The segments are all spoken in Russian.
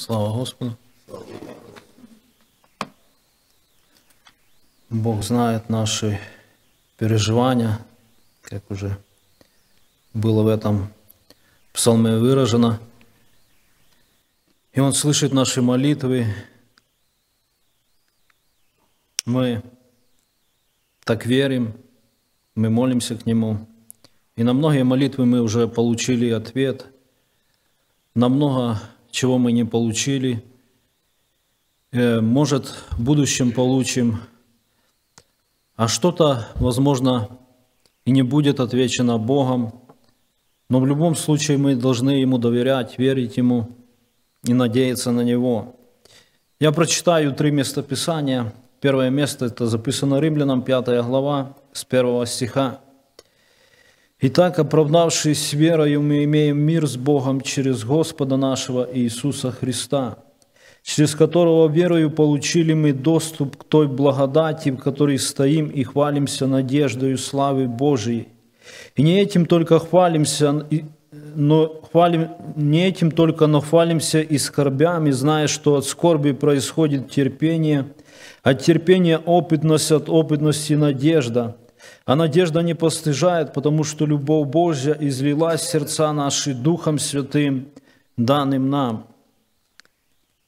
Слава Господу. Бог знает наши переживания, как уже было в этом псалме выражено. И Он слышит наши молитвы. Мы так верим, мы молимся к Нему. И на многие молитвы мы уже получили ответ. На много чего мы не получили. Э, может, в будущем получим. А что-то, возможно, и не будет отвечено Богом. Но в любом случае мы должны Ему доверять, верить Ему и надеяться на Него. Я прочитаю три места Писания. Первое место это записано Римлянам, 5 глава, с 1 стиха. Итак, оправдавшись верою, мы имеем мир с Богом через Господа нашего Иисуса Христа, через которого верою получили мы доступ к той благодати, в которой стоим и хвалимся надеждою славы Божией. И не этим только хвалимся, но хвалим, не этим только, но хвалимся и скорбями, зная, что от скорби происходит терпение, от терпения опытность, от опытности надежда – а надежда не постыжает, потому что любовь Божья излилась в сердца наши Духом Святым, данным нам.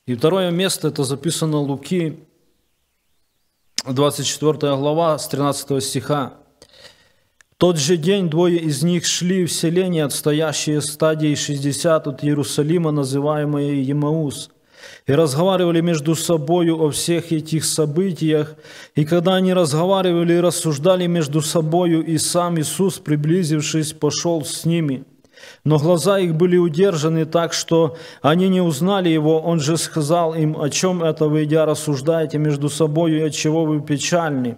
И второе место, это записано Луки, 24 глава, с 13 стиха. В тот же день двое из них шли в селение, отстоящие стадии 60 от Иерусалима, называемое Емаус, и разговаривали между собою о всех этих событиях. И когда они разговаривали и рассуждали между собою, и сам Иисус, приблизившись, пошел с ними. Но глаза их были удержаны так, что они не узнали Его. Он же сказал им, о чем это вы, идя, рассуждаете между собою, и от чего вы печальны?»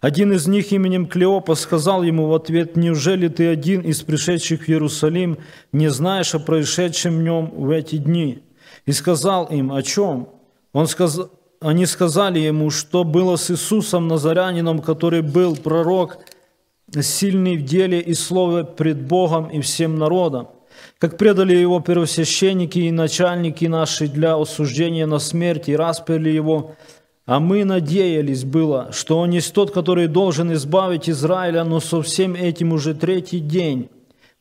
Один из них именем Клеопа сказал ему в ответ, «Неужели ты один из пришедших в Иерусалим не знаешь о происшедшем в нем в эти дни?» и сказал им, о чем? Он сказ... Они сказали ему, что было с Иисусом Назарянином, который был пророк, сильный в деле и слове пред Богом и всем народом. Как предали его первосвященники и начальники наши для осуждения на смерть и распяли его, а мы надеялись было, что он есть тот, который должен избавить Израиля, но со всем этим уже третий день,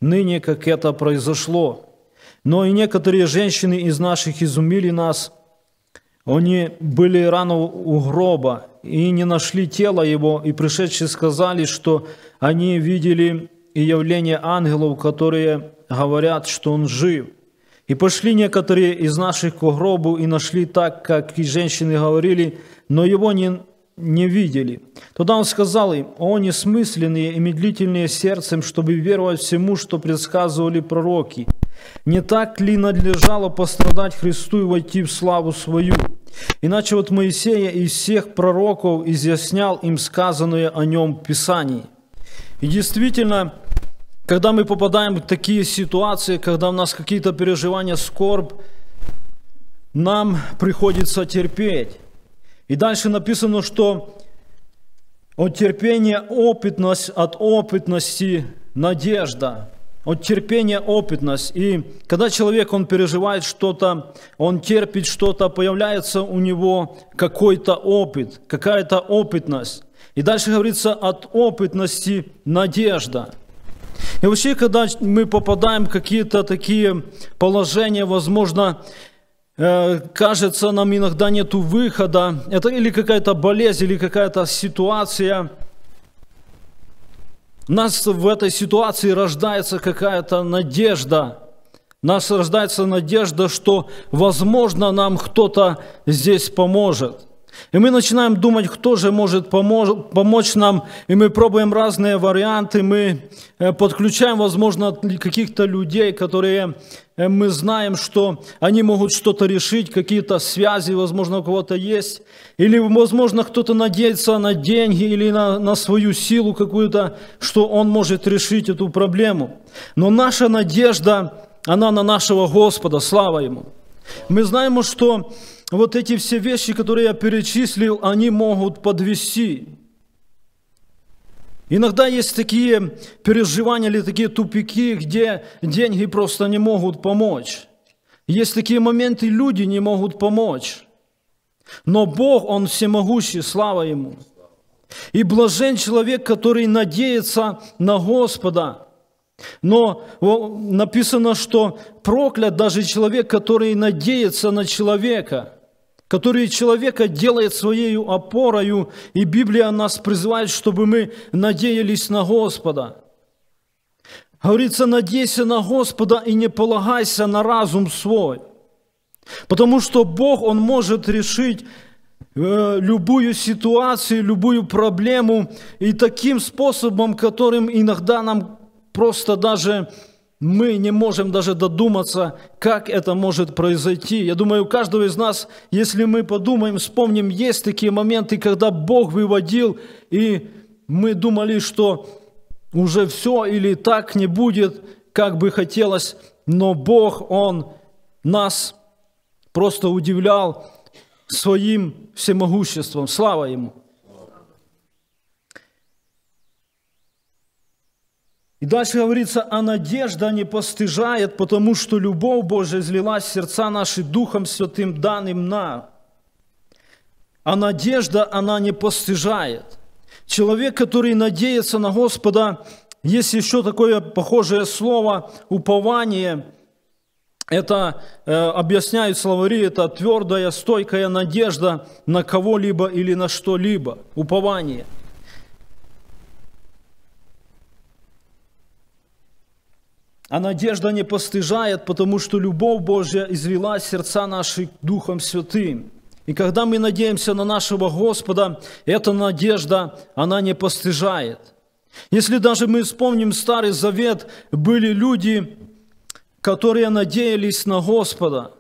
ныне как это произошло». Но и некоторые женщины из наших изумили нас. Они были рано у гроба и не нашли тела его, и пришедшие сказали, что они видели и явление ангелов, которые говорят, что он жив. И пошли некоторые из наших к гробу и нашли так, как и женщины говорили, но его не, не видели. Тогда он сказал им, о несмысленные и медлительные сердцем, чтобы веровать всему, что предсказывали пророки – не так ли надлежало пострадать Христу и войти в славу свою? Иначе вот Моисея и всех пророков изъяснял им сказанное о нем в Писании. И действительно, когда мы попадаем в такие ситуации, когда у нас какие-то переживания, скорбь, нам приходится терпеть. И дальше написано, что от терпения опытность, от опытности надежда от терпение опытность. И когда человек, он переживает что-то, он терпит что-то, появляется у него какой-то опыт, какая-то опытность. И дальше говорится от опытности надежда. И вообще, когда мы попадаем в какие-то такие положения, возможно, э, кажется, нам иногда нету выхода, это или какая-то болезнь, или какая-то ситуация – нас в этой ситуации рождается какая-то надежда. Нас рождается надежда, что, возможно, нам кто-то здесь поможет – и мы начинаем думать, кто же может помочь, помочь нам, и мы пробуем разные варианты, мы э, подключаем, возможно, каких-то людей, которые э, мы знаем, что они могут что-то решить, какие-то связи, возможно, у кого-то есть, или, возможно, кто-то надеется на деньги или на, на свою силу какую-то, что он может решить эту проблему. Но наша надежда, она на нашего Господа, слава Ему. Мы знаем, что вот эти все вещи, которые я перечислил, они могут подвести. Иногда есть такие переживания или такие тупики, где деньги просто не могут помочь. Есть такие моменты, люди не могут помочь. Но Бог, Он всемогущий, слава Ему. И блажен человек, который надеется на Господа. Но написано, что проклят даже человек, который надеется на человека которые человека делает своей опорою, и Библия нас призывает, чтобы мы надеялись на Господа. Говорится, надейся на Господа и не полагайся на разум свой, потому что Бог, Он может решить э, любую ситуацию, любую проблему и таким способом, которым иногда нам просто даже мы не можем даже додуматься, как это может произойти. Я думаю, у каждого из нас, если мы подумаем, вспомним, есть такие моменты, когда Бог выводил, и мы думали, что уже все или так не будет, как бы хотелось, но Бог, Он нас просто удивлял своим всемогуществом. Слава Ему! И дальше говорится, а надежда не постыжает, потому что любовь Божия излилась в сердца наши Духом Святым, данным на. А надежда, она не постыжает. Человек, который надеется на Господа, есть еще такое похожее слово «упование». Это, э, объясняют словари, это твердая, стойкая надежда на кого-либо или на что-либо, упование – А надежда не постыжает, потому что любовь Божья извела сердца наши Духом Святым. И когда мы надеемся на нашего Господа, эта надежда, она не постыжает. Если даже мы вспомним Старый Завет, были люди, которые надеялись на Господа,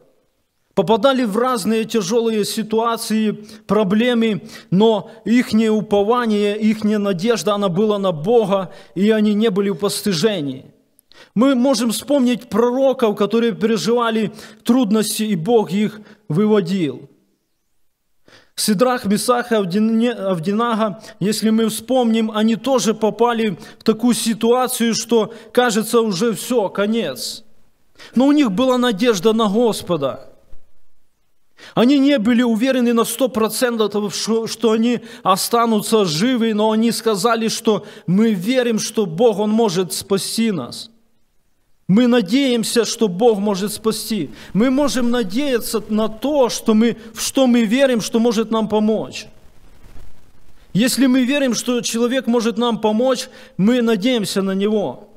попадали в разные тяжелые ситуации, проблемы, но их упование, их надежда, она была на Бога, и они не были в постыжении. Мы можем вспомнить пророков, которые переживали трудности, и Бог их выводил. Сидрах, Месах и Авдинага, если мы вспомним, они тоже попали в такую ситуацию, что кажется уже все, конец. Но у них была надежда на Господа. Они не были уверены на сто процентов, что они останутся живы, но они сказали, что мы верим, что Бог, Он может спасти нас – мы надеемся, что Бог может спасти. Мы можем надеяться на то, что мы, в что мы верим, что может нам помочь. Если мы верим, что человек может нам помочь, мы надеемся на него.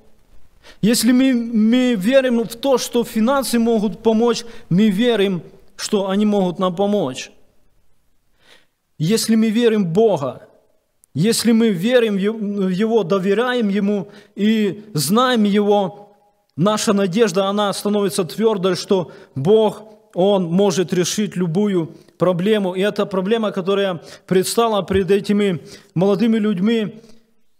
Если мы, мы верим в то, что финансы могут помочь, мы верим, что они могут нам помочь. Если мы верим в Бога, если мы верим в Его, доверяем Ему и знаем Его, Наша надежда, она становится твердой, что Бог, Он может решить любую проблему. И эта проблема, которая предстала перед этими молодыми людьми,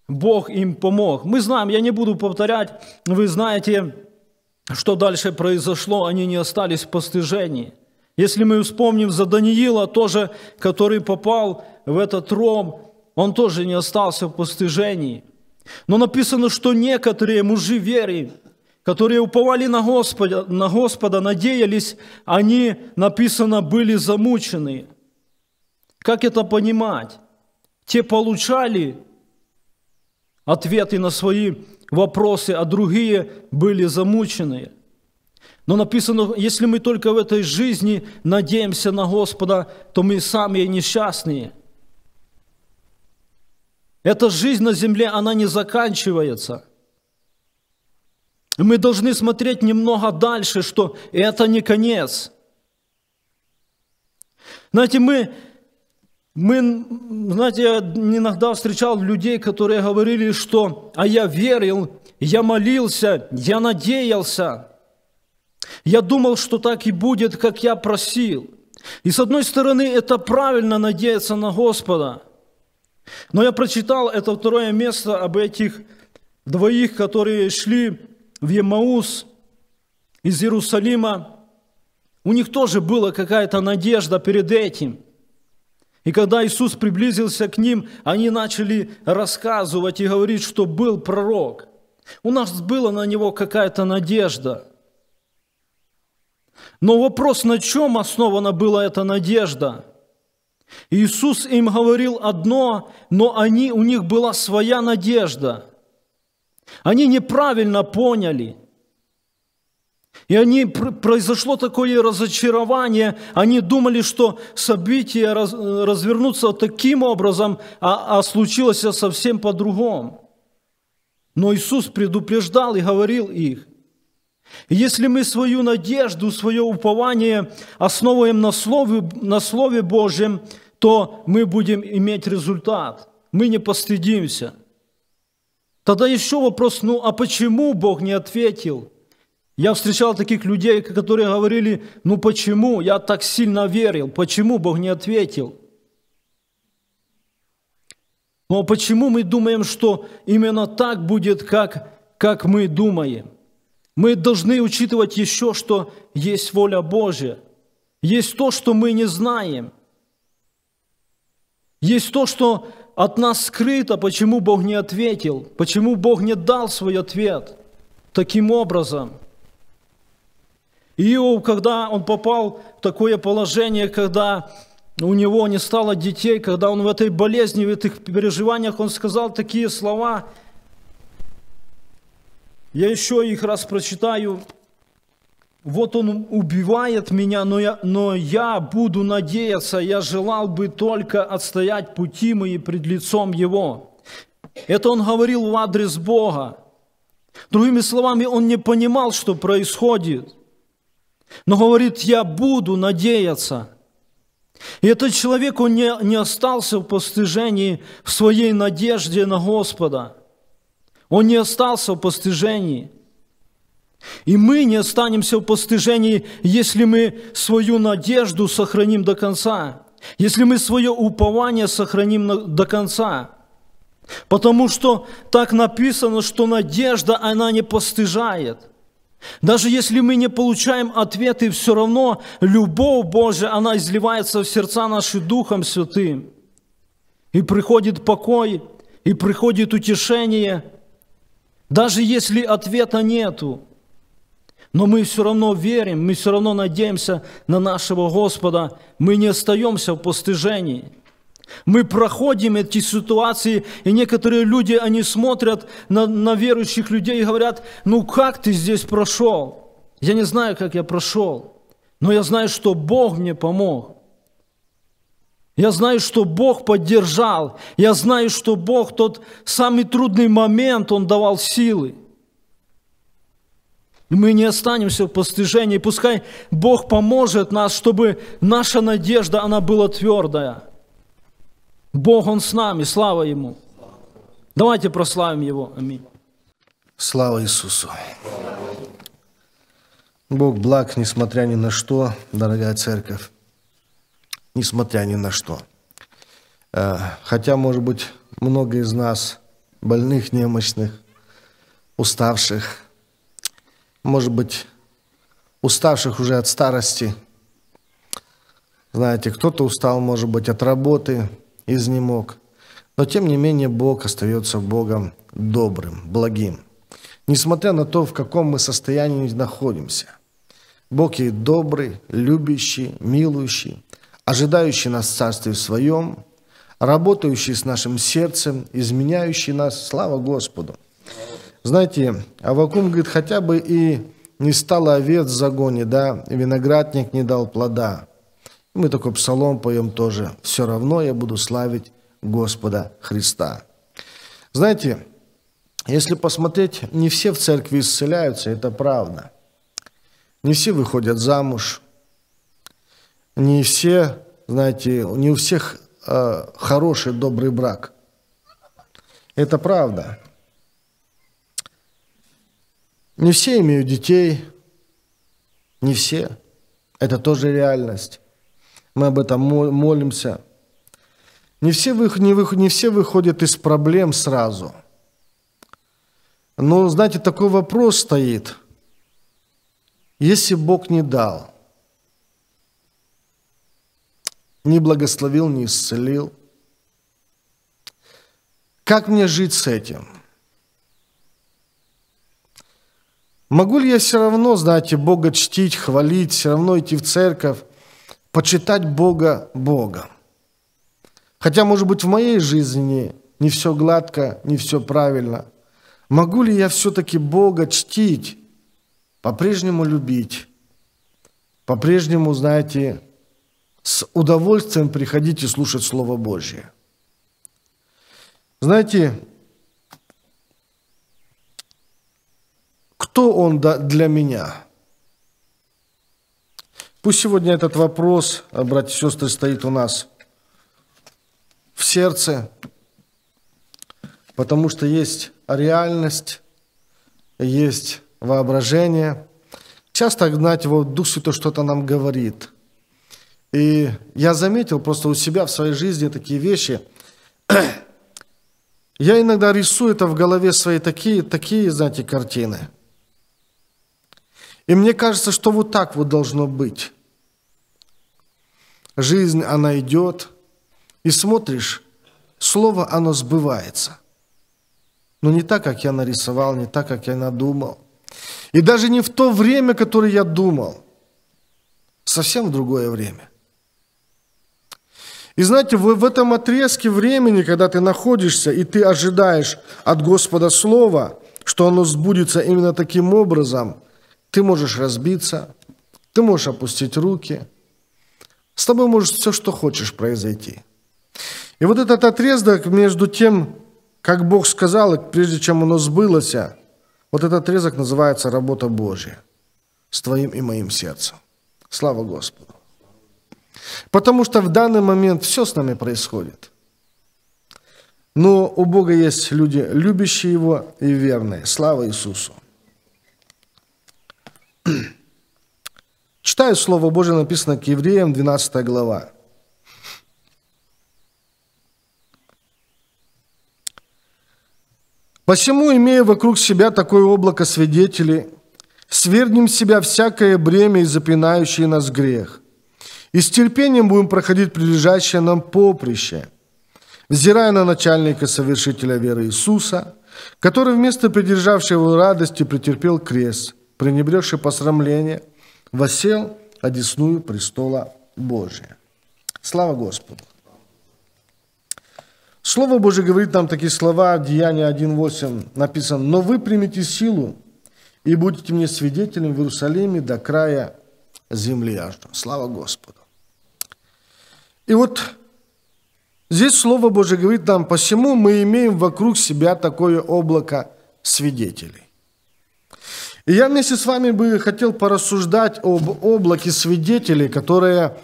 Бог им помог. Мы знаем, я не буду повторять, вы знаете, что дальше произошло, они не остались в постыжении. Если мы вспомним за Даниила тоже, который попал в этот ром, он тоже не остался в постыжении. Но написано, что некоторые мужи веры, которые уповали на Господа, на Господа, надеялись, они, написано, были замучены. Как это понимать? Те получали ответы на свои вопросы, а другие были замучены. Но написано, если мы только в этой жизни надеемся на Господа, то мы сами несчастные. Эта жизнь на земле, она не заканчивается – мы должны смотреть немного дальше, что это не конец. Знаете, мы, мы, знаете, я иногда встречал людей, которые говорили, что «а я верил, я молился, я надеялся». Я думал, что так и будет, как я просил. И с одной стороны, это правильно надеяться на Господа. Но я прочитал это второе место об этих двоих, которые шли в Емаус из Иерусалима, у них тоже была какая-то надежда перед этим. И когда Иисус приблизился к ним, они начали рассказывать и говорить, что был пророк. У нас была на него какая-то надежда. Но вопрос, на чем основана была эта надежда – Иисус им говорил одно, но они, у них была своя надежда. Они неправильно поняли. И они, произошло такое разочарование, они думали, что события раз, развернутся таким образом, а, а случилось совсем по-другому. Но Иисус предупреждал и говорил их – если мы свою надежду, свое упование основываем на Слове, на Слове Божьем, то мы будем иметь результат. Мы не постыдимся – Тогда еще вопрос, ну а почему Бог не ответил? Я встречал таких людей, которые говорили, ну почему я так сильно верил, почему Бог не ответил? Но почему мы думаем, что именно так будет, как, как мы думаем? Мы должны учитывать еще, что есть воля Божья, есть то, что мы не знаем, есть то, что от нас скрыто, почему Бог не ответил, почему Бог не дал свой ответ таким образом. Иов, когда он попал в такое положение, когда у него не стало детей, когда он в этой болезни, в этих переживаниях, он сказал такие слова. Я еще их раз прочитаю вот он убивает меня, но я, но я буду надеяться, я желал бы только отстоять пути мои пред лицом его. Это он говорил в адрес Бога. Другими словами, он не понимал, что происходит. Но говорит, я буду надеяться. И этот человек, он не, не остался в постижении, в своей надежде на Господа. Он не остался в постижении – и мы не останемся в постыжении, если мы свою надежду сохраним до конца, если мы свое упование сохраним до конца. Потому что так написано, что надежда, она не постыжает. Даже если мы не получаем ответы, все равно любовь Божья, она изливается в сердца наши Духом Святым. И приходит покой, и приходит утешение, даже если ответа нету. Но мы все равно верим, мы все равно надеемся на нашего Господа. Мы не остаемся в постыжении. Мы проходим эти ситуации, и некоторые люди, они смотрят на, на верующих людей и говорят, ну как ты здесь прошел? Я не знаю, как я прошел, но я знаю, что Бог мне помог. Я знаю, что Бог поддержал. Я знаю, что Бог тот самый трудный момент, Он давал силы. Ну, мы не останемся в постыжении. Пускай Бог поможет нас, чтобы наша надежда, она была твердая. Бог, Он с нами, слава Ему. Давайте прославим Его. Аминь. Слава Иисусу. Бог благ, несмотря ни на что, дорогая церковь, несмотря ни на что. Э, хотя, может быть, много из нас больных, немощных, уставших – может быть, уставших уже от старости. Знаете, кто-то устал, может быть, от работы, изнемог. Но тем не менее Бог остается Богом добрым, благим. Несмотря на то, в каком мы состоянии находимся. Бог и добрый, любящий, милующий, ожидающий нас в Царстве своем, работающий с нашим сердцем, изменяющий нас, слава Господу – знаете, Авакум говорит, хотя бы и не стало овец в загоне, да, виноградник не дал плода. Мы такой псалом поем тоже. Все равно я буду славить Господа Христа. Знаете, если посмотреть, не все в церкви исцеляются, это правда. Не все выходят замуж. Не все, знаете, не у всех э, хороший, добрый брак. Это правда. Не все имеют детей. Не все. Это тоже реальность. Мы об этом молимся. Не все, вы, не, вы, не все выходят из проблем сразу. Но, знаете, такой вопрос стоит. Если Бог не дал, не благословил, не исцелил, как мне жить с этим? Могу ли я все равно, знаете, Бога чтить, хвалить, все равно идти в церковь, почитать Бога Бога? Хотя, может быть, в моей жизни не все гладко, не все правильно. Могу ли я все-таки Бога чтить, по-прежнему любить, по-прежнему, знаете, с удовольствием приходить и слушать Слово Божье? Знаете, кто он для меня? Пусть сегодня этот вопрос, а, братья и сестры, стоит у нас в сердце, потому что есть реальность, есть воображение. Часто гнать вот Дух Святой что-то нам говорит. И я заметил просто у себя в своей жизни такие вещи. Я иногда рисую это в голове свои такие, такие, знаете, картины – и мне кажется, что вот так вот должно быть. Жизнь, она идет, и смотришь, слово, оно сбывается. Но не так, как я нарисовал, не так, как я надумал. И даже не в то время, которое я думал. Совсем в другое время. И знаете, в этом отрезке времени, когда ты находишься, и ты ожидаешь от Господа Слова, что оно сбудется именно таким образом – ты можешь разбиться, ты можешь опустить руки. С тобой может все, что хочешь произойти. И вот этот отрезок между тем, как Бог сказал, и прежде чем оно сбылось, вот этот отрезок называется «Работа Божья» с твоим и моим сердцем. Слава Господу. Потому что в данный момент все с нами происходит. Но у Бога есть люди, любящие Его и верные. Слава Иисусу. Читаю Слово Божье, написано к евреям, 12 глава. «Посему, имея вокруг себя такое облако свидетелей, свернем с себя всякое бремя и запинающий нас грех, и с терпением будем проходить прилежащее нам поприще, взирая на начальника совершителя веры Иисуса, который вместо придержавшего радости претерпел крест – пренебрегший посрамление, восел одесную престола Божия. Слава Господу! Слово Божие говорит нам такие слова, Деяние 1.8 написано, «Но вы примете силу и будете мне свидетелем в Иерусалиме до края земли аж». Слава Господу! И вот здесь Слово Божие говорит нам, «Посему мы имеем вокруг себя такое облако свидетелей». И я вместе с вами бы хотел порассуждать об облаке свидетелей, которые,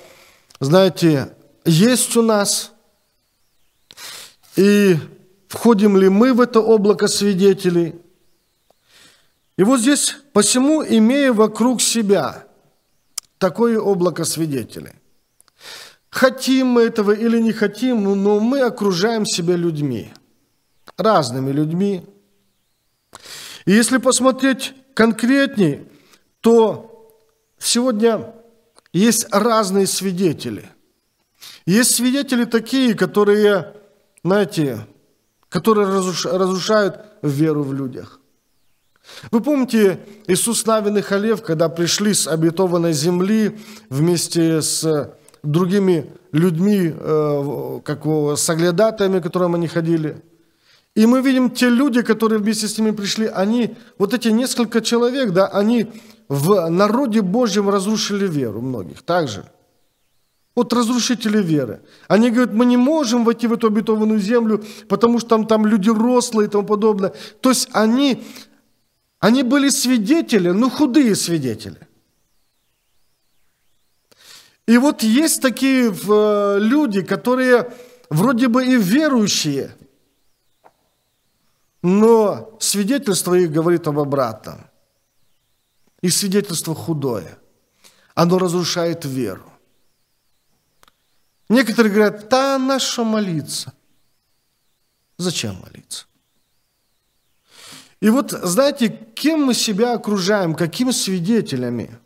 знаете, есть у нас. И входим ли мы в это облако свидетелей? И вот здесь, посему, имея вокруг себя такое облако свидетелей, хотим мы этого или не хотим, но мы окружаем себя людьми, разными людьми. И если посмотреть конкретней, то сегодня есть разные свидетели. Есть свидетели такие, которые, знаете, которые разрушают веру в людях. Вы помните, Иисус Навин и Халев, когда пришли с обетованной земли вместе с другими людьми, э, как с аглядатами, которым они ходили – и мы видим, те люди, которые вместе с ними пришли, они, вот эти несколько человек, да, они в народе Божьем разрушили веру многих также. Вот разрушители веры. Они говорят, мы не можем войти в эту обетованную землю, потому что там, там люди рослые и тому подобное. То есть они, они были свидетели, но худые свидетели. И вот есть такие э, люди, которые вроде бы и верующие – но свидетельство их говорит об обратном. И свидетельство худое. Оно разрушает веру. Некоторые говорят, да на что молиться? Зачем молиться? И вот, знаете, кем мы себя окружаем, какими свидетелями,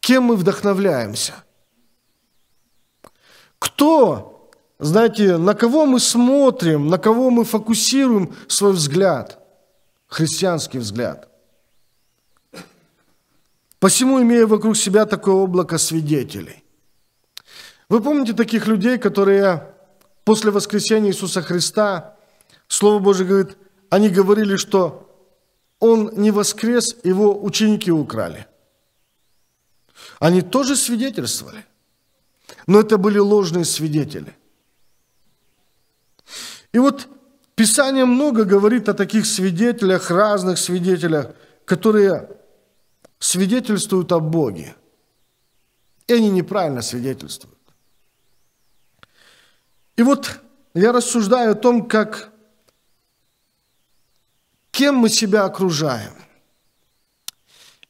кем мы вдохновляемся? Кто знаете, на кого мы смотрим, на кого мы фокусируем свой взгляд, христианский взгляд. Посему, имея вокруг себя такое облако свидетелей. Вы помните таких людей, которые после воскресения Иисуса Христа, Слово Божие говорит, они говорили, что Он не воскрес, Его ученики украли. Они тоже свидетельствовали, но это были ложные свидетели. И вот Писание много говорит о таких свидетелях, разных свидетелях, которые свидетельствуют о Боге. И они неправильно свидетельствуют. И вот я рассуждаю о том, как кем мы себя окружаем.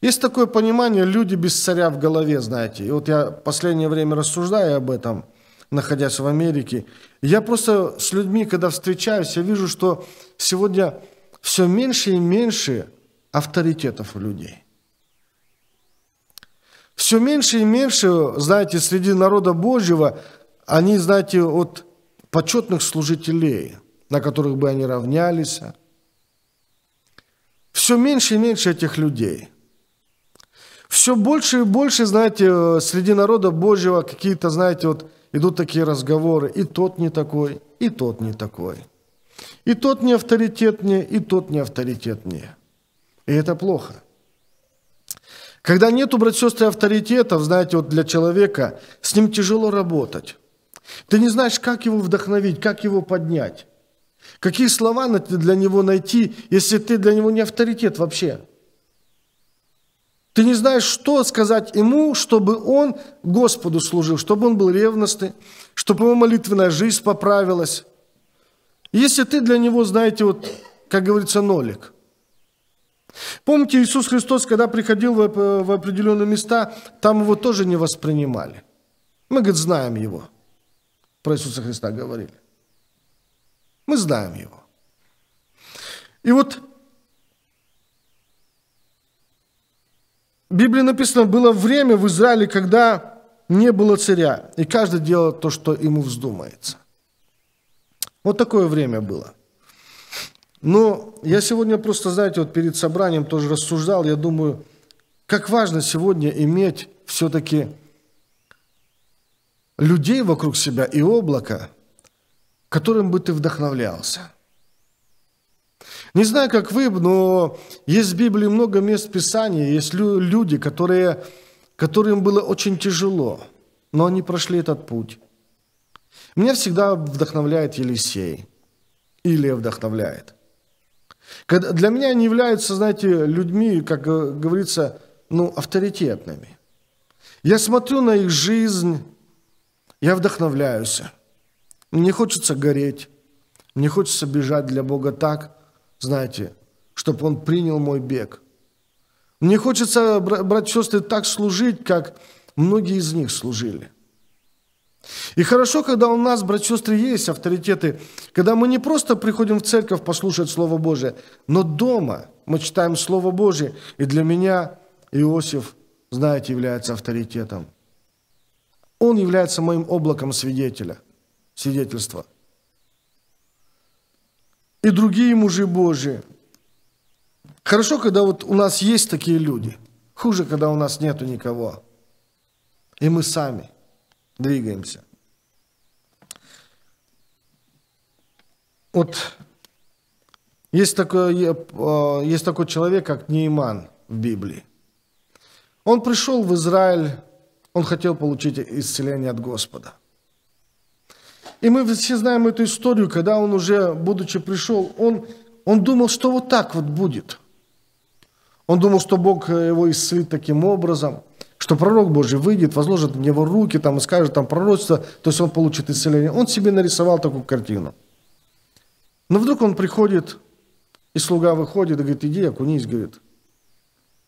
Есть такое понимание «люди без царя в голове», знаете. И вот я последнее время рассуждаю об этом – находясь в Америке. Я просто с людьми, когда встречаюсь, я вижу, что сегодня все меньше и меньше авторитетов у людей. Все меньше и меньше, знаете, среди народа Божьего, они, знаете, от почетных служителей, на которых бы они равнялись. Все меньше и меньше этих людей. Все больше и больше, знаете, среди народа Божьего какие-то, знаете, вот идут такие разговоры, и тот не такой, и тот не такой. И тот не авторитет мне, и тот не авторитет мне. И это плохо. Когда нету, братья сестры, авторитетов, знаете, вот для человека, с ним тяжело работать. Ты не знаешь, как его вдохновить, как его поднять. Какие слова для него найти, если ты для него не авторитет вообще – ты не знаешь, что сказать ему, чтобы он Господу служил, чтобы он был ревностный, чтобы его молитвенная жизнь поправилась. Если ты для него, знаете, вот, как говорится, нолик. Помните, Иисус Христос, когда приходил в определенные места, там его тоже не воспринимали. Мы, говорит, знаем его. Про Иисуса Христа говорили. Мы знаем его. И вот В Библии написано, было время в Израиле, когда не было царя, и каждый делал то, что ему вздумается. Вот такое время было. Но я сегодня просто, знаете, вот перед собранием тоже рассуждал, я думаю, как важно сегодня иметь все-таки людей вокруг себя и облако, которым бы ты вдохновлялся – не знаю, как вы, но есть в Библии много мест Писания, есть люди, которые, которым было очень тяжело, но они прошли этот путь. Меня всегда вдохновляет Елисей. или вдохновляет. Для меня они являются, знаете, людьми, как э, говорится, ну, авторитетными. Я смотрю на их жизнь, я вдохновляюсь. Мне хочется гореть, мне хочется бежать для Бога так, знаете, чтобы он принял мой бег. Мне хочется, братья и сестры, так служить, как многие из них служили. И хорошо, когда у нас, братья и сестры, есть авторитеты, когда мы не просто приходим в церковь послушать Слово Божие, но дома мы читаем Слово Божие. И для меня Иосиф, знаете, является авторитетом. Он является моим облаком свидетеля, свидетельства – и другие мужи Божии. Хорошо, когда вот у нас есть такие люди. Хуже, когда у нас нету никого. И мы сами двигаемся. Вот есть такой, а, есть такой человек, как Нейман в Библии. Он пришел в Израиль, он хотел получить исцеление от Господа. И мы все знаем эту историю, когда он уже, будучи пришел, он, он думал, что вот так вот будет. Он думал, что Бог э, его исцелит таким образом, что пророк Божий выйдет, возложит в него руки там, и скажет там пророчество, то есть он получит исцеление. Он себе нарисовал такую картину. Но вдруг он приходит, и слуга выходит и говорит, иди, окунись, говорит,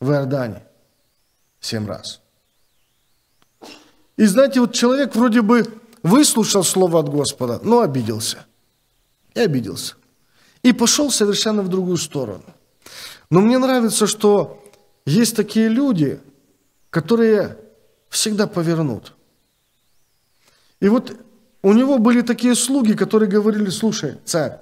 в Иордане семь раз. И знаете, вот человек вроде бы выслушал слово от Господа, но обиделся. И обиделся. И пошел совершенно в другую сторону. Но мне нравится, что есть такие люди, которые всегда повернут. И вот у него были такие слуги, которые говорили, слушай, царь,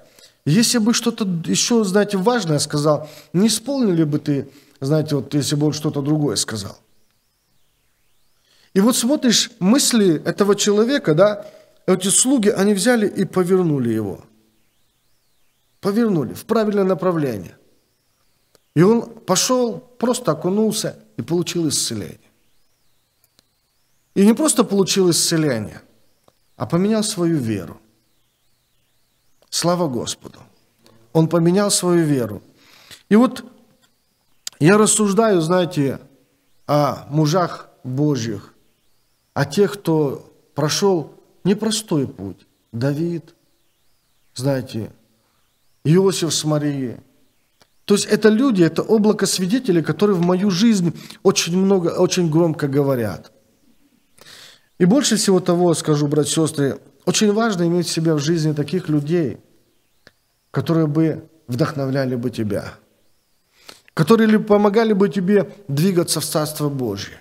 если бы что-то еще, знаете, важное сказал, не исполнили бы ты, знаете, вот если бы он что-то другое сказал – и вот смотришь мысли этого человека, да, эти слуги, они взяли и повернули его. Повернули в правильное направление. И он пошел, просто окунулся и получил исцеление. И не просто получил исцеление, а поменял свою веру. Слава Господу! Он поменял свою веру. И вот я рассуждаю, знаете, о мужах Божьих, а те, кто прошел непростой путь, Давид, знаете, Иосиф с Марией, то есть это люди, это облако свидетелей, которые в мою жизнь очень много, очень громко говорят. И больше всего того, скажу, братья и сестры, очень важно иметь в себя в жизни таких людей, которые бы вдохновляли бы тебя, которые бы помогали бы тебе двигаться в Царство Божье.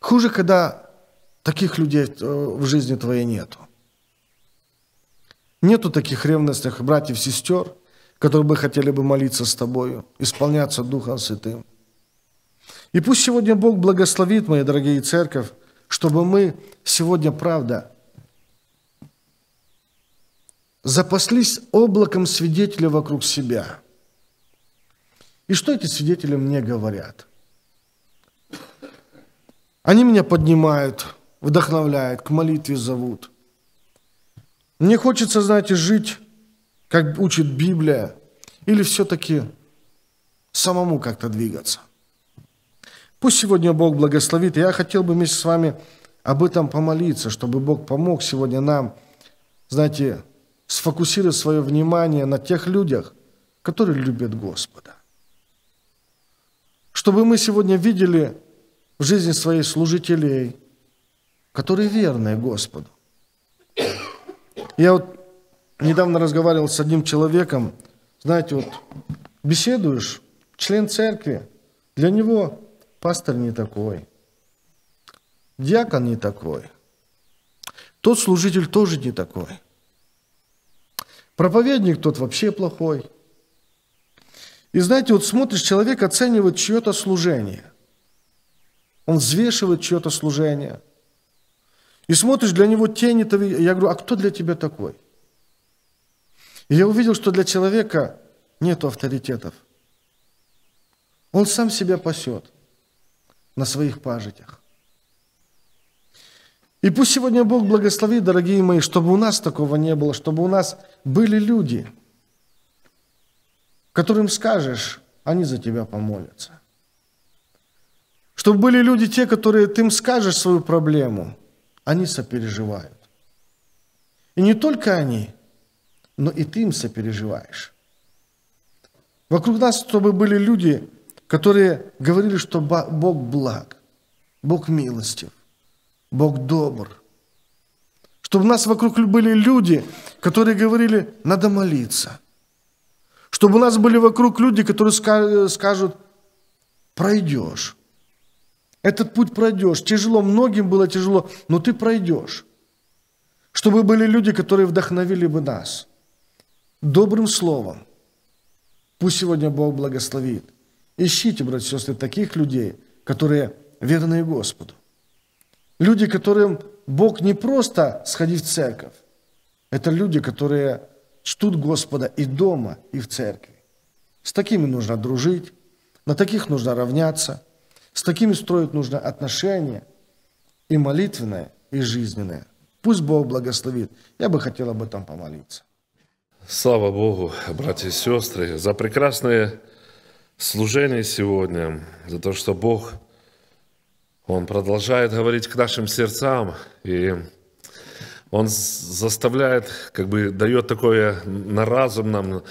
Хуже, когда таких людей э, в жизни твоей нету. Нету таких ревностных братьев, сестер, которые бы хотели бы молиться с тобою, исполняться Духом Святым. И пусть сегодня Бог благословит, мои дорогие церковь, чтобы мы сегодня, правда, запаслись облаком свидетелей вокруг себя. И что эти свидетели мне говорят – они меня поднимают, вдохновляют, к молитве зовут. Мне хочется, знаете, жить, как учит Библия, или все-таки самому как-то двигаться. Пусть сегодня Бог благословит. я хотел бы вместе с вами об этом помолиться, чтобы Бог помог сегодня нам, знаете, сфокусировать свое внимание на тех людях, которые любят Господа. Чтобы мы сегодня видели в жизни своих служителей, которые верны Господу. Я вот недавно разговаривал с одним человеком, знаете, вот беседуешь, член церкви, для него пастор не такой, диакон не такой, тот служитель тоже не такой, проповедник тот вообще плохой. И знаете, вот смотришь, человек оценивает чье-то служение – он взвешивает чье-то служение. И смотришь, для него тени -то... Я говорю, а кто для тебя такой? И я увидел, что для человека нет авторитетов. Он сам себя пасет на своих пажитях. И пусть сегодня Бог благословит, дорогие мои, чтобы у нас такого не было, чтобы у нас были люди, которым скажешь, они за тебя помолятся. Чтобы были люди те, которые ты им скажешь свою проблему, они сопереживают. И не только они, но и ты им сопереживаешь. Вокруг нас, чтобы были люди, которые говорили, что Бог благ, Бог милостив, Бог добр. Чтобы нас вокруг были люди, которые говорили, надо молиться. Чтобы у нас были вокруг люди, которые скажут, пройдешь. Этот путь пройдешь. Тяжело, многим было тяжело, но ты пройдешь. Чтобы были люди, которые вдохновили бы нас. Добрым словом. Пусть сегодня Бог благословит. Ищите, братья и сестры, таких людей, которые верные Господу. Люди, которым Бог не просто сходить в церковь. Это люди, которые чтут Господа и дома, и в церкви. С такими нужно дружить, на таких нужно равняться – с такими строить нужно отношения и молитвенное, и жизненное. Пусть Бог благословит. Я бы хотел об этом помолиться. Слава Богу, братья и сестры, за прекрасное служение сегодня, за то, что Бог, Он продолжает говорить к нашим сердцам, и Он заставляет, как бы дает такое на разум нам,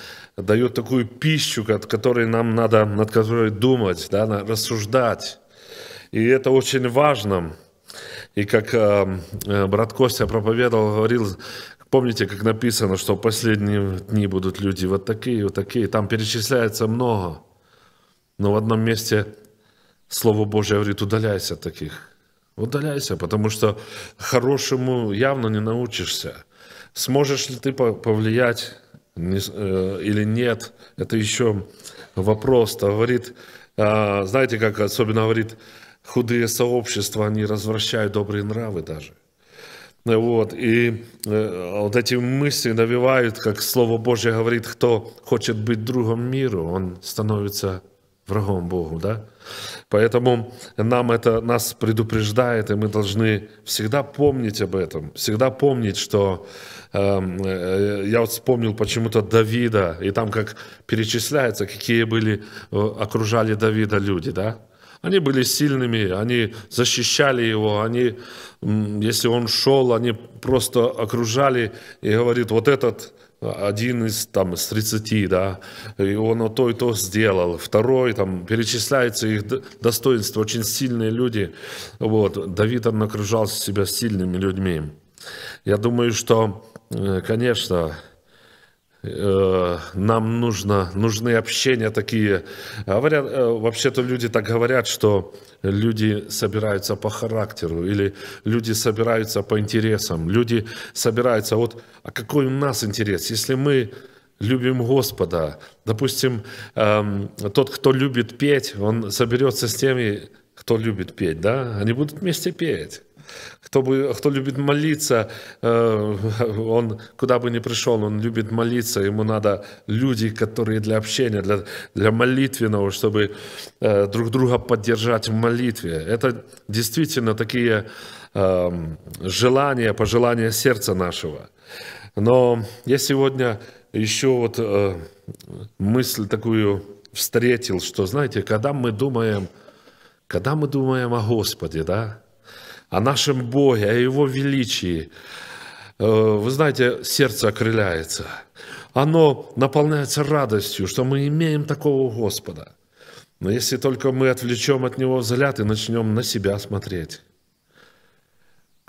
дает такую пищу, от которой нам надо, над которой думать, да, рассуждать. И это очень важно. И как э, э, брат Костя проповедовал, говорил, помните, как написано, что в последние дни будут люди вот такие, вот такие. Там перечисляется много. Но в одном месте Слово Божье говорит, удаляйся от таких. Удаляйся, потому что хорошему явно не научишься. Сможешь ли ты повлиять Э, или нет, это еще вопрос. Говорит, а, знаете, как особенно говорит, худые сообщества, они развращают добрые нравы даже. Вот, и э, вот эти мысли навевают, как Слово Божье говорит, кто хочет быть другом миру, он становится врагом Богу, да? Поэтому нам это, нас предупреждает, и мы должны всегда помнить об этом, всегда помнить, что эм, э, я вот вспомнил почему-то Давида, и там как перечисляется, какие были, э, окружали Давида люди, да? Они были сильными, они защищали его, они, если он шел, они просто окружали и говорит, вот этот один из там с 30, да, и он то и то сделал, второй там перечисляется их достоинства, очень сильные люди, вот, Давид он окружал себя сильными людьми. Я думаю, что, э, конечно, Э, нам нужно, нужны общения такие. Говорят, э, вообще-то люди так говорят, что люди собираются по характеру, или люди собираются по интересам, люди собираются, вот, а какой у нас интерес? Если мы любим Господа, допустим, эм, тот, кто любит петь, он соберется с теми, кто любит петь, да, они будут вместе петь. Кто, бы, кто любит молиться, э, он куда бы ни пришел, он любит молиться. Ему надо люди, которые для общения, для, для молитвенного, чтобы э, друг друга поддержать в молитве. Это действительно такие э, желания, пожелания сердца нашего. Но я сегодня еще вот мысль такую встретил, что, знаете, когда мы думаем, когда мы думаем о Господе, да, о нашем Боге, о Его величии. Э, вы знаете, сердце окрыляется. Оно наполняется радостью, что мы имеем такого Господа. Но если только мы отвлечем от Него взгляд и начнем на себя смотреть,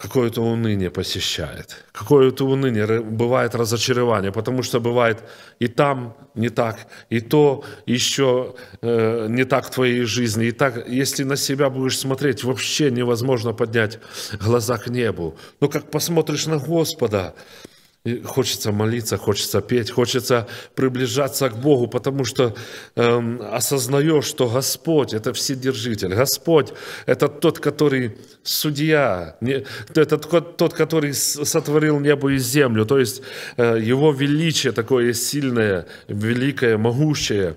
какое-то уныние посещает, какое-то уныние, бывает разочарование, потому что бывает и там не так, и то еще э, не так в твоей жизни, и так, если на себя будешь смотреть, вообще невозможно поднять глаза к небу. Но как посмотришь на Господа, и хочется молиться, хочется петь, хочется приближаться к Богу, потому что э, осознаешь, что Господь – это Вседержитель, Господь – это тот, который судья, не, это тот, тот, который сотворил небо и землю, то есть э, Его величие такое сильное, великое, могущее.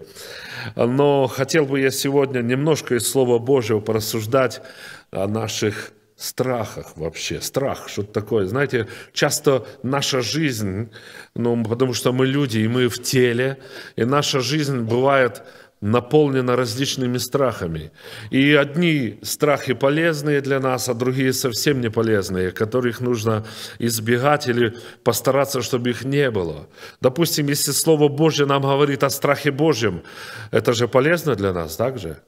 Но хотел бы я сегодня немножко из Слова Божьего порассуждать о наших страхах вообще. Страх, что-то такое. Знаете, часто наша жизнь, ну, потому что мы люди, и мы в теле, и наша жизнь бывает наполнена различными страхами. И одни страхи полезные для нас, а другие совсем не полезные, которых нужно избегать или постараться, чтобы их не было. Допустим, если Слово Божье нам говорит о страхе Божьем, это же полезно для нас также?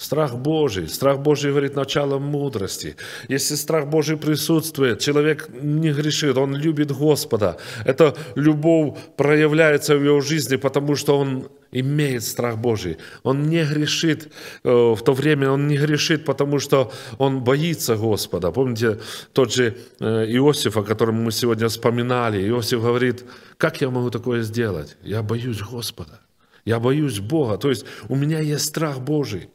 Страх Божий. Страх Божий говорит началом мудрости. Если страх Божий присутствует, человек не грешит, он любит Господа. Эта любовь проявляется в его жизни, потому что он имеет страх Божий. Он не грешит э, в то время, он не грешит, потому что он боится Господа. Помните тот же э, Иосиф, о котором мы сегодня вспоминали. Иосиф говорит, как я могу такое сделать? Я боюсь Господа. Я боюсь Бога. То есть у меня есть страх Божий.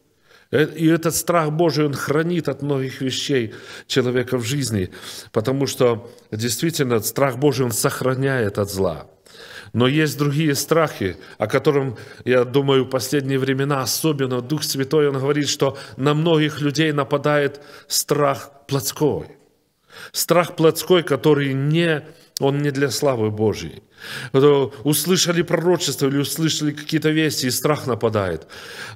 Э, и этот страх Божий, он хранит от многих вещей человека в жизни, потому что действительно страх Божий, он сохраняет от зла. Но есть другие страхи, о котором, я думаю, в последние времена особенно Дух Святой, он говорит, что на многих людей нападает страх плотской. Страх плотской, который не, он не для славы Божьей. Э, услышали пророчество или услышали какие-то вести, и страх нападает.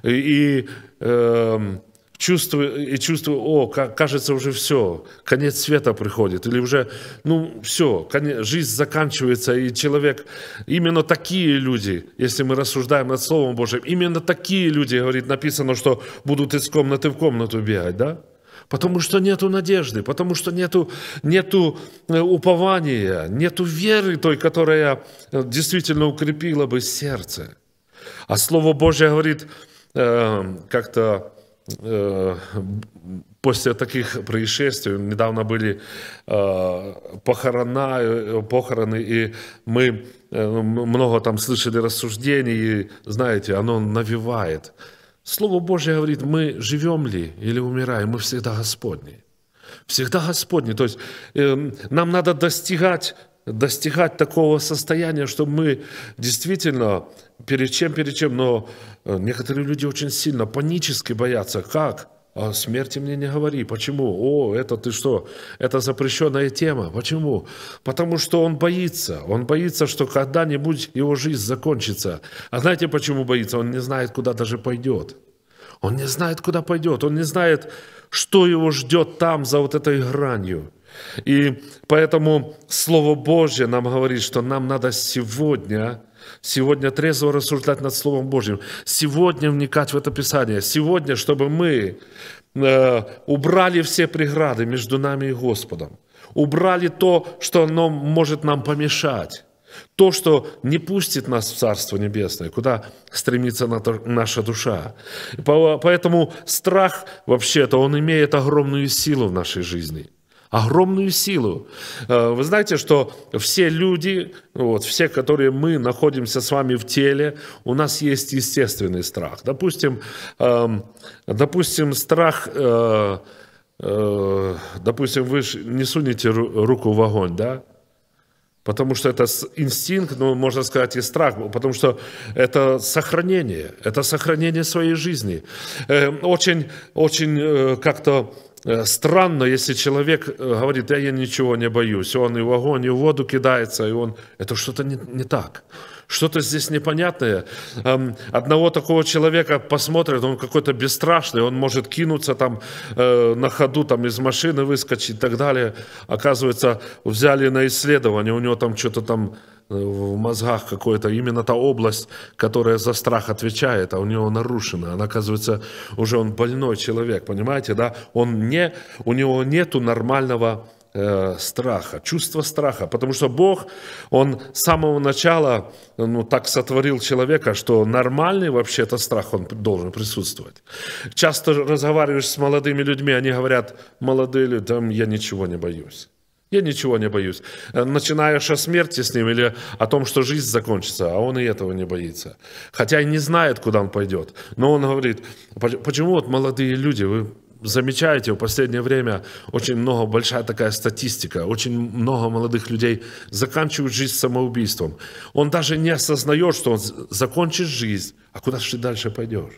И, э, эм, чувствую, и чувствую, о, кажется, уже все, конец света приходит, или уже, ну, все, конец, жизнь заканчивается, и человек, именно такие люди, если мы рассуждаем над Словом Божьим, именно такие люди, говорит, написано, что будут из комнаты в комнату бегать, да? Потому что нету надежды, потому что нету, нету э, упования, нету веры той, которая э, действительно укрепила бы сердце. А Слово Божье говорит, Э, как-то э, после таких происшествий, недавно были э, похорона, похороны, и мы ну, много там слышали рассуждений, и знаете, оно навевает. Слово Божье говорит, мы живем ли или умираем, мы всегда Господни. Всегда Господни. То есть нам надо достигать достигать такого состояния, чтобы мы действительно перед чем, перед чем, но э, некоторые люди очень сильно панически боятся. Как? О а смерти мне не говори. Почему? О, это ты что? Это запрещенная тема. Почему? Потому что он боится. Он боится, что когда-нибудь его жизнь закончится. А знаете, почему боится? Он не знает, куда даже пойдет. Он не знает, куда пойдет. Он не знает, что его ждет там за вот этой гранью. И поэтому Слово Божье нам говорит, что нам надо сегодня Сегодня трезво рассуждать над Словом Божьим. Сегодня вникать в это Писание. Сегодня, чтобы мы э, убрали все преграды между нами и Господом. Убрали то, что оно может нам помешать. То, что не пустит нас в Царство Небесное, куда стремится наша душа. Поэтому страх, вообще-то, он имеет огромную силу в нашей жизни – огромную силу. Э, вы знаете, что все люди, вот, все, которые мы находимся с вами в теле, у нас есть естественный страх. Допустим, э, допустим страх, э, э, допустим, вы не сунете руку в огонь, да? Потому что это инстинкт, ну, можно сказать, и страх, потому что это сохранение, это сохранение своей жизни. Эм, очень, очень э, как-то Э, странно, если человек э, говорит, я, я ничего не боюсь, он и в огонь, и в воду кидается, и он, это что-то не, не так. Что-то здесь непонятное. Эм, одного такого человека посмотрят, он какой-то бесстрашный, он может кинуться там э, на ходу, там из машины выскочить и так далее. Оказывается, взяли на исследование, у него там что-то там Э, в мозгах какой-то, именно та область, которая за страх отвечает, а у него нарушена. Она, оказывается, уже он больной человек, понимаете, да? Он не, у него нету нормального э, страха, чувства страха, потому что Бог, Он с самого начала ну, так сотворил человека, что нормальный вообще-то страх, он должен присутствовать. Часто разговариваешь с молодыми людьми, они говорят, молодые люди, там я ничего не боюсь. Я ничего не боюсь. Э, начинаешь о смерти с ним или о том, что жизнь закончится, а он и этого не боится. Хотя и не знает, куда он пойдет. Но он говорит, почему вот молодые люди, вы замечаете, в последнее время очень много, большая такая статистика, очень много молодых людей заканчивают жизнь самоубийством. Он даже не осознает, что он закончит жизнь, а куда же ты дальше пойдешь?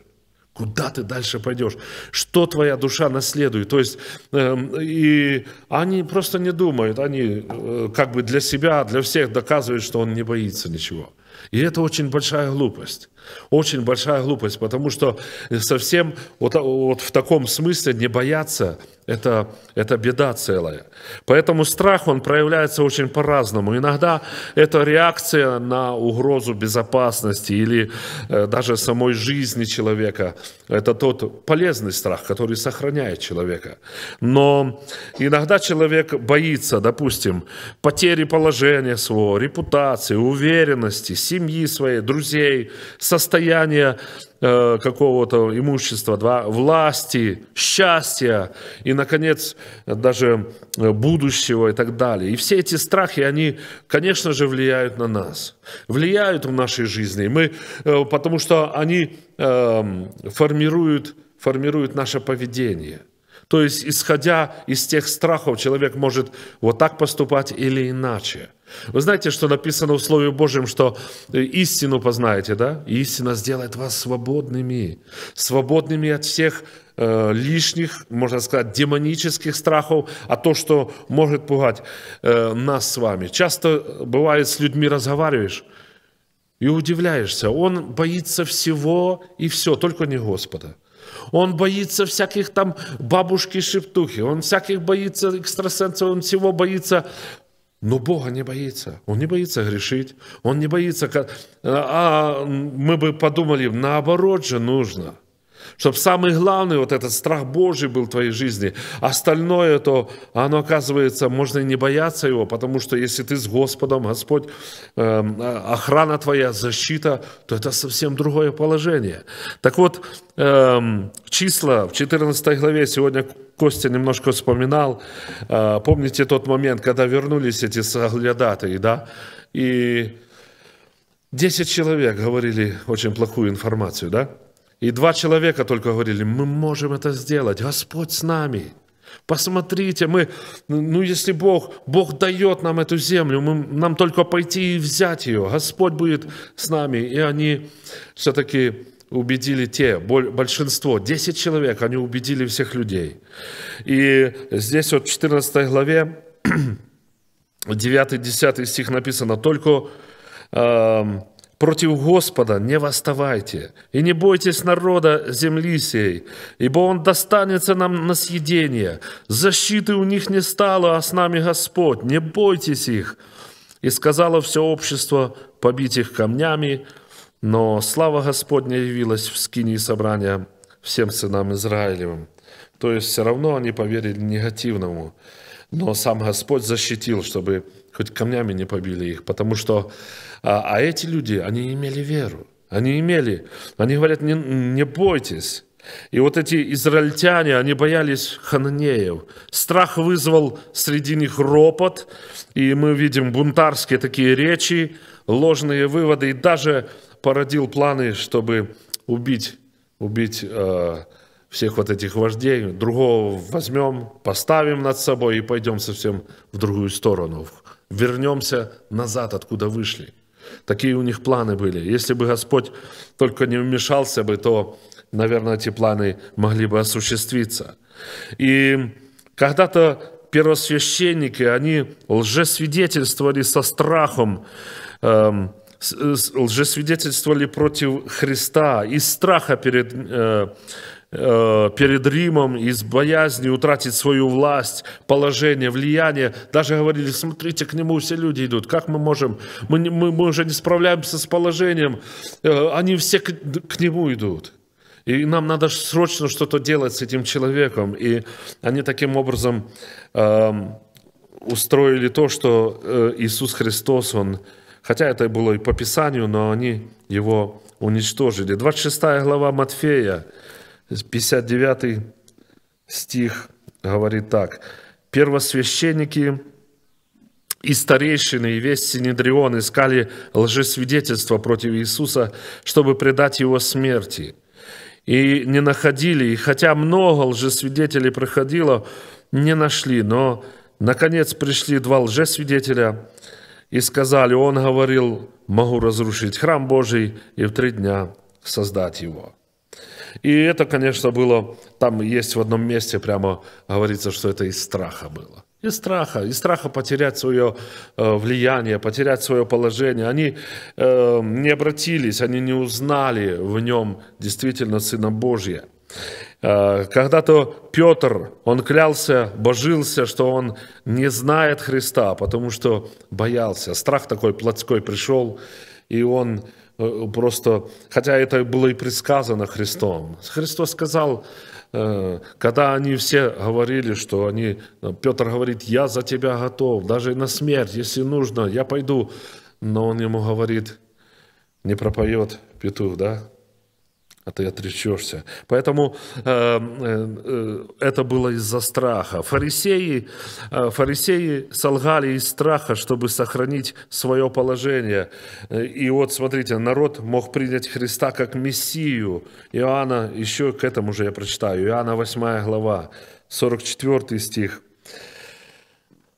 Куда ты дальше пойдешь? Что твоя душа наследует? То есть, э, и они просто не думают, они э, как бы для себя, для всех доказывают, что он не боится ничего. И это очень большая глупость. Очень большая глупость, потому что совсем вот, вот в таком смысле не бояться – это, это беда целая. Поэтому страх, он проявляется очень по-разному. Иногда это реакция на угрозу безопасности или э, даже самой жизни человека. Это тот полезный страх, который сохраняет человека. Но иногда человек боится, допустим, потери положения своего, репутации, уверенности, семьи своей, друзей, со состояния э, какого-то имущества, да, власти, счастья и, наконец, даже э, будущего и так далее. И все эти страхи, они, конечно же, влияют на нас, влияют в нашей жизни. Мы, э, потому что они э, формируют, формируют наше поведение – то есть, исходя из тех страхов, человек может вот так поступать или иначе. Вы знаете, что написано в Слове Божьем, что э, истину познаете, да? истина сделает вас свободными, свободными от всех э, лишних, можно сказать, демонических страхов, а то, что может пугать э, нас с вами. Часто э, бывает, с людьми разговариваешь, и удивляешься, он боится всего и все, только не Господа. Он боится всяких там бабушки-шептухи, он всяких боится экстрасенсов, он всего боится. Но Бога не боится. Он не боится грешить. Он не боится... А, а мы бы подумали, наоборот же нужно. Чтобы самый главный вот этот страх Божий был в твоей жизни. Остальное, то оно, оказывается, можно и не бояться его, потому что если ты с Господом, Господь, эм, э, охрана твоя, защита, то это совсем другое положение. Так вот, э, числа в 14 главе сегодня Костя немножко вспоминал, э, помните тот момент, когда вернулись эти соглядатые, да, и 10 человек говорили очень плохую информацию, да? И два человека только говорили, мы можем это сделать, Господь с нами. Посмотрите, мы, ну если Бог, Бог дает нам эту землю, мы, нам только пойти и взять ее, Господь будет с нами. И они все-таки убедили те, большинство, 10 человек, они убедили всех людей. И здесь вот в 14 главе, 9-10 стих написано, только э, Против Господа не восставайте, и не бойтесь народа земли сей, ибо он достанется нам на съедение. Защиты у них не стало, а с нами Господь, не бойтесь их». И сказала все общество, побить их камнями, но слава Господня явилась в скинии собрания всем сынам Израилевым. То есть все равно они поверили негативному. Но сам Господь защитил, чтобы хоть камнями не побили их, потому что а, а эти люди, они имели веру. Они имели. Они говорят, не, не бойтесь. И вот эти израильтяне, они боялись хананеев. Страх вызвал среди них ропот, и мы видим бунтарские такие речи, ложные выводы, и даже породил планы, чтобы убить, убить э, всех вот этих вождей. Другого возьмем, поставим над собой и пойдем совсем в другую сторону. Вернемся назад, откуда вышли. Такие у них планы были. Если бы Господь только не вмешался бы, то, наверное, эти планы могли бы осуществиться. И когда-то первосвященники, они лжесвидетельствовали со страхом, эм, лжесвидетельствовали против Христа из страха перед э, Э, перед Римом из боязни утратить свою власть, положение, влияние. Даже говорили, смотрите, к нему все люди идут. Как мы можем? Мы, мы, мы уже не справляемся с положением. Э, они все к, к нему идут. И нам надо срочно что-то делать с этим человеком. И они таким образом э, устроили то, что э, Иисус Христос, Он, хотя это было и по Писанию, но они Его уничтожили. 26 глава Матфея, 59 стих говорит так. Первосвященники и старейшины, и весь Синедрион искали лжесвидетельства против Иисуса, чтобы предать Его смерти. И не находили, и хотя много лжесвидетелей проходило, не нашли. Но, наконец, пришли два лжесвидетеля и сказали, он говорил, могу разрушить храм Божий и в три дня создать его. И это, конечно, было, там есть в одном месте прямо говорится, что это из страха было. Из страха, из страха потерять свое э, влияние, потерять свое положение. Они э, не обратились, они не узнали в нем действительно Сына Божия. Э, когда-то Петр, он клялся, божился, что он не знает Христа, потому что боялся. Страх такой плотской пришел, и он Э, просто, хотя это было и предсказано Христом. Христос сказал, э, когда они все говорили, что они, э, Петр говорит, я за тебя готов, даже на смерть, если нужно, я пойду. Но он ему говорит, не пропоет петух, да? а ты отречешься. Поэтому э, э, это было из-за страха. Фарисеи, э, фарисеи солгали из страха, чтобы сохранить свое положение. И вот, смотрите, народ мог принять Христа как Мессию. Иоанна, еще к этому же я прочитаю, Иоанна 8 глава, 44 стих –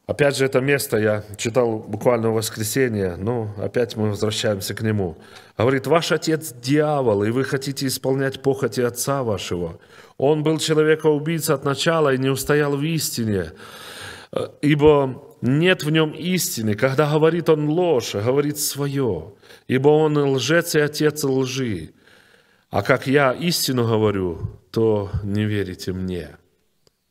Опять же, это место я читал буквально в воскресенье, но опять мы возвращаемся к нему. Говорит, ваш отец дьявол, и вы хотите исполнять похоти отца вашего. Он был человека-убийца от начала и не устоял в истине, э, ибо нет в нем истины. Когда говорит он ложь, говорит свое, ибо он лжец и отец лжи. А как я истину говорю, то не верите мне»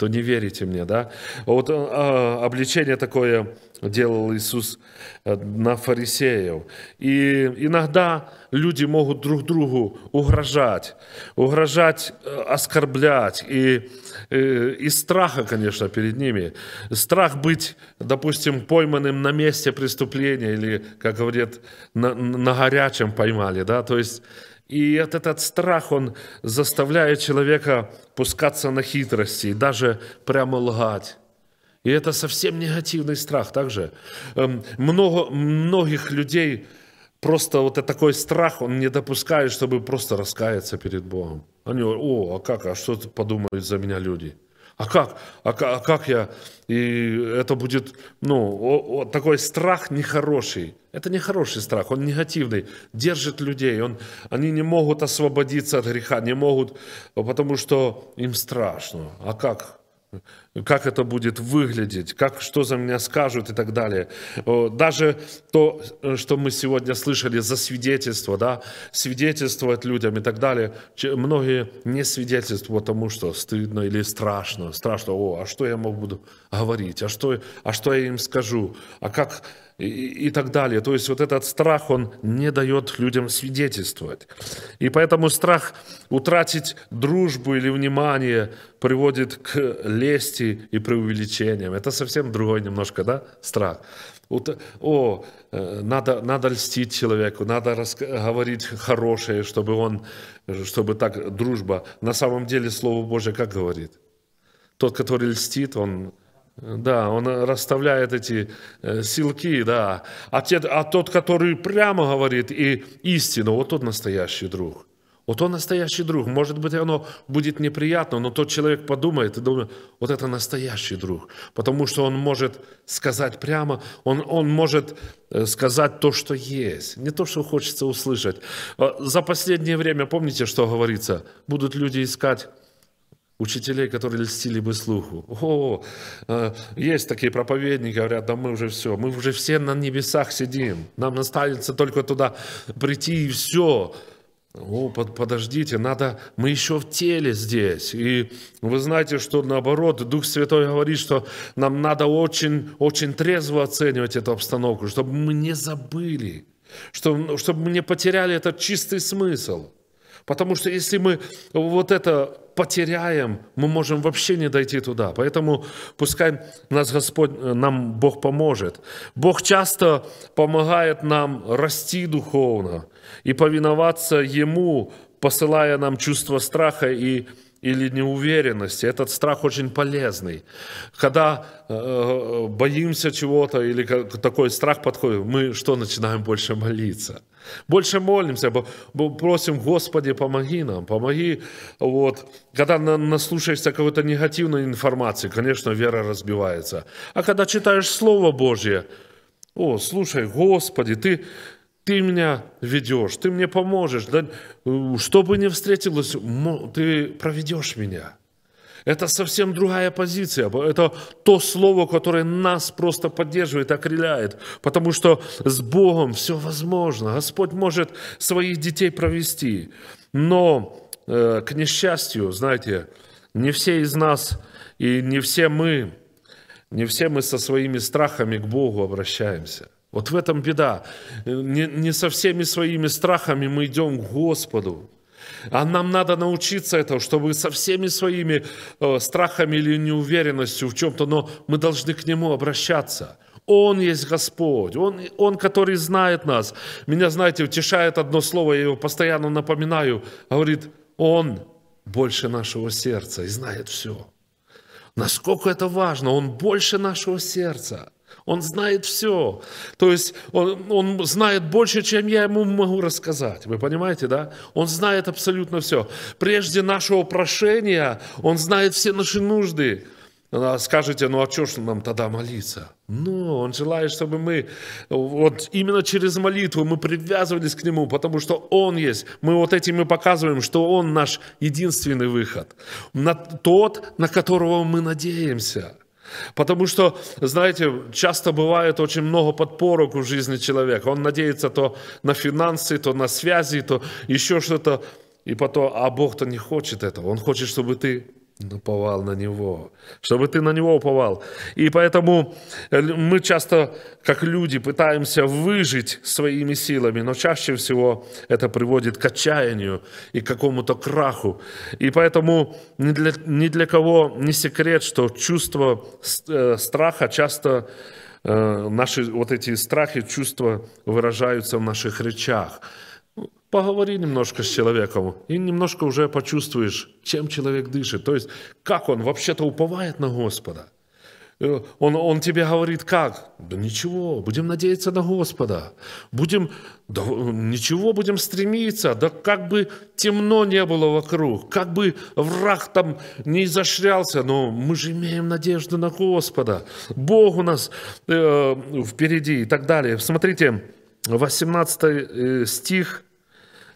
то не верите мне, да? Вот э, а, обличение такое делал Иисус э, на фарисеев. И иногда люди могут друг другу угрожать, угрожать, э, оскорблять. И, и, и страха, конечно, перед ними. Страх быть, допустим, пойманным на месте преступления или, как говорят, на, на горячем поймали, да? То есть и этот, этот страх, он заставляет человека пускаться на хитрости даже прямо лгать. И это совсем негативный страх также. Эм, много, многих людей просто вот такой страх, он не допускает, чтобы просто раскаяться перед Богом. Они говорят, о, а как, а что подумают за меня люди? А как, а, как, а как я? И это будет, ну, о, о, такой страх нехороший. Это не хороший страх, он негативный, держит людей, он, они не могут освободиться от греха, не могут, потому что им страшно. А как? Как это будет выглядеть, как, что за меня скажут и так далее. Э, даже то, э, что мы сегодня слышали за свидетельство, да, свидетельствовать людям и так далее, многие не свидетельствуют тому, что стыдно или страшно, страшно, о, а что я могу буду говорить, а что, а что я им скажу, а как, и, и так далее. То есть вот этот страх, он не дает людям свидетельствовать. И поэтому страх утратить дружбу или внимание приводит к лести и преувеличениям. Это совсем другой немножко, да, страх. Вот, о, э, надо, надо льстить человеку, надо рас... говорить хорошее, чтобы он, чтобы так дружба. На самом деле Слово Божие как говорит? Тот, который льстит, он да, он расставляет эти э, силки, да. А, те, а тот, который прямо говорит и истину, вот тот настоящий друг. Вот он настоящий друг. Может быть, оно будет неприятно, но тот человек подумает и думает, вот это настоящий друг. Потому что он может сказать прямо, он, он может э, сказать то, что есть. Не то, что хочется услышать. Э, за последнее время, помните, что говорится? Будут люди искать учителей, которые льстили бы слуху. О, э, есть такие проповедники, говорят, да мы уже все, мы уже все на небесах сидим, нам останется только туда прийти и все. О, подождите, надо, мы еще в теле здесь. И вы знаете, что наоборот, Дух Святой говорит, что нам надо очень, очень трезво оценивать эту обстановку, чтобы мы не забыли, чтобы, ну, чтобы мы не потеряли этот чистый смысл. Потому что если мы вот это потеряем, мы можем вообще не дойти туда. Поэтому пускай нас Господь, э, нам Бог поможет. Бог часто помогает нам расти духовно и повиноваться Ему, посылая нам чувство страха и или неуверенности. Этот страх очень полезный. Когда э, боимся чего-то или такой страх подходит, мы что начинаем больше молиться? Больше молимся, просим, Господи, помоги нам, помоги. Вот. Когда наслушаешься какой-то негативной информации, конечно, вера разбивается. А когда читаешь Слово Божье, о, слушай, Господи, ты ты меня ведешь, ты мне поможешь, да, э, что бы ни встретилось, ты проведешь меня. Это совсем другая позиция. Это то слово, которое нас просто поддерживает, окреляет. Потому что с Богом все возможно. Господь может своих детей провести. Но, э, к несчастью, знаете, не все из нас и не все мы, не все мы со своими страхами к Богу обращаемся. Вот в этом беда. Не, не со всеми своими страхами мы идем к Господу. А нам надо научиться этому, чтобы со всеми своими э, страхами или неуверенностью в чем-то, но мы должны к Нему обращаться. Он есть Господь, он, он, который знает нас. Меня, знаете, утешает одно слово, я его постоянно напоминаю. Говорит, Он больше нашего сердца и знает все. Насколько это важно, Он больше нашего сердца. Он знает все. То есть он, он знает больше, чем я ему могу рассказать. Вы понимаете, да? Он знает абсолютно все. Прежде нашего прошения, он знает все наши нужды. Скажите, ну а что ж нам тогда молиться? Ну, он желает, чтобы мы вот именно через молитву мы привязывались к Нему, потому что Он есть. Мы вот этим и показываем, что Он наш единственный выход. На тот, на которого мы надеемся. Потому что, знаете, часто бывает очень много подпорок в жизни человека. Он надеется то на финансы, то на связи, то еще что-то. И потом, а Бог-то не хочет этого. Он хочет, чтобы ты уповал на Него, чтобы ты на Него уповал. И поэтому э, мы часто, как люди, пытаемся выжить своими силами, но чаще всего это приводит к отчаянию и к какому-то краху. И поэтому ни для, ни для кого не секрет, что чувство э, страха часто э, наши вот эти страхи, чувства выражаются в наших речах. Поговори немножко с человеком, и немножко уже почувствуешь, чем человек дышит. То есть, как он вообще-то уповает на Господа. Э, он, он тебе говорит, как? Да ничего, будем надеяться на Господа. Будем, да, ничего, будем стремиться. Да как бы темно не было вокруг, как бы враг там не изощрялся, но мы же имеем надежду на Господа. Бог у нас э, впереди и так далее. Смотрите, 18 э, стих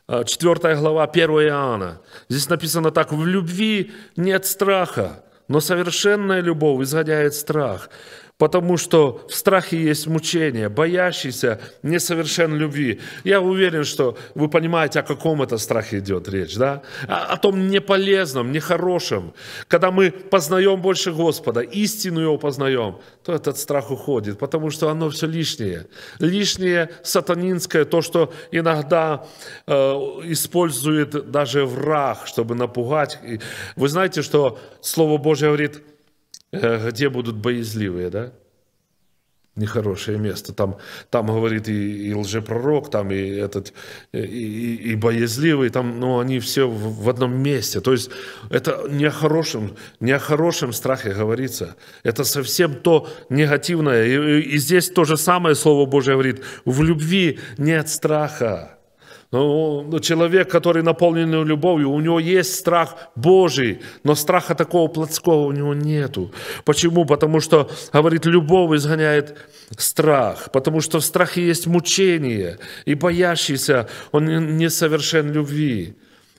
4 э, глава 1 Иоанна. Здесь написано так, «В любви нет страха, но совершенная любовь изгоняет страх, потому что в страхе есть мучение, боящийся несовершен любви. Я уверен, что вы понимаете, о каком это страхе идет речь, да? О, о том неполезном, нехорошем. Когда мы познаем больше Господа, истину Его познаем, то этот страх уходит, потому что оно все лишнее. Лишнее сатанинское, то, что иногда э, использует даже враг, чтобы напугать. вы знаете, что Слово Божье говорит – Э, где будут боязливые, да? Нехорошее место. Там, там говорит и, и лжепророк, там и этот, э, и, и, и боязливый, там, ну, они все в, в одном месте. То есть это не о хорошем, не о хорошем страхе говорится. Это совсем то негативное. И, и здесь то же самое Слово Божье говорит. В любви нет страха но ну, ну, человек, который наполнен любовью, у него есть страх Божий, но страха такого плотского у него нету. Почему? Потому что, говорит, любовь изгоняет страх, потому что в страхе есть мучение, и боящийся, он не несовершен любви.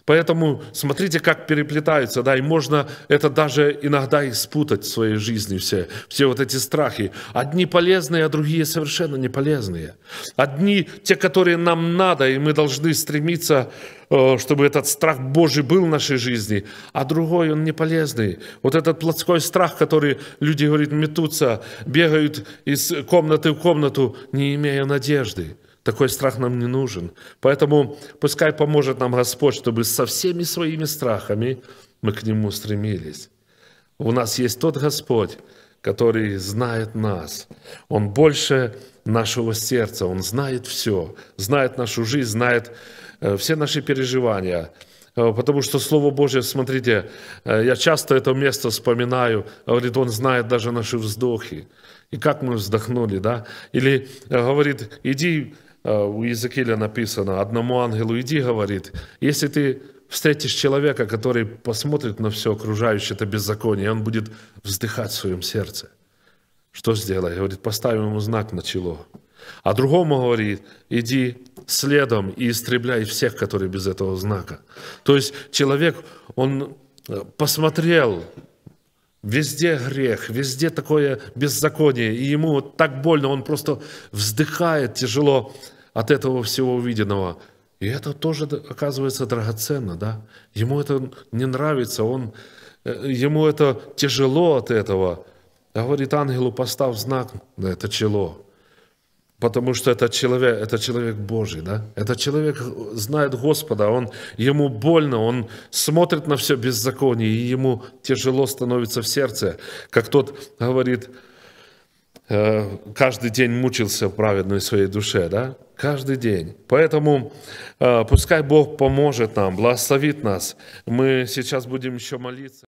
Поэтому смотрите, как переплетаются, да, и можно это даже иногда и спутать в своей жизни все, все вот эти страхи. Одни полезные, а другие совершенно не полезные. Одни те, которые нам надо, и мы должны стремиться, э, чтобы этот страх Божий был в нашей жизни, а другой он не полезный. Вот этот плотской страх, который люди, говорит, метутся, бегают из комнаты в комнату, не имея надежды. Такой страх нам не нужен. Поэтому пускай поможет нам Господь, чтобы со всеми своими страхами мы к Нему стремились. У нас есть тот Господь, который знает нас. Он больше нашего сердца, Он знает все, знает нашу жизнь, знает э, все наши переживания. Э, потому что Слово Божье, смотрите, э, я часто это место вспоминаю, говорит, Он знает даже наши вздохи. И как мы вздохнули, да? Или говорит, иди у э, Иезекииля написано, одному ангелу иди, говорит, если ты встретишь человека, который посмотрит на все окружающее это беззаконие, и он будет вздыхать в своем сердце. Что сделай? Говорит, поставим ему знак на чело. А другому говорит, иди следом и истребляй всех, которые без этого знака. То есть человек, он э, посмотрел, везде грех, везде такое беззаконие, и ему так больно, он просто вздыхает тяжело, от этого всего увиденного. И это тоже оказывается драгоценно, да? Ему это не нравится, он, э, ему это тяжело от этого. Говорит ангелу, поставь знак на это чело, Потому что это человек, это человек Божий, да? Это человек знает Господа, он, ему больно, он смотрит на все беззаконие, и ему тяжело становится в сердце. Как тот говорит, Э, каждый день мучился праведной своей душе, да? Каждый день. Поэтому э, пускай Бог поможет нам, благословит нас. Мы сейчас будем еще молиться.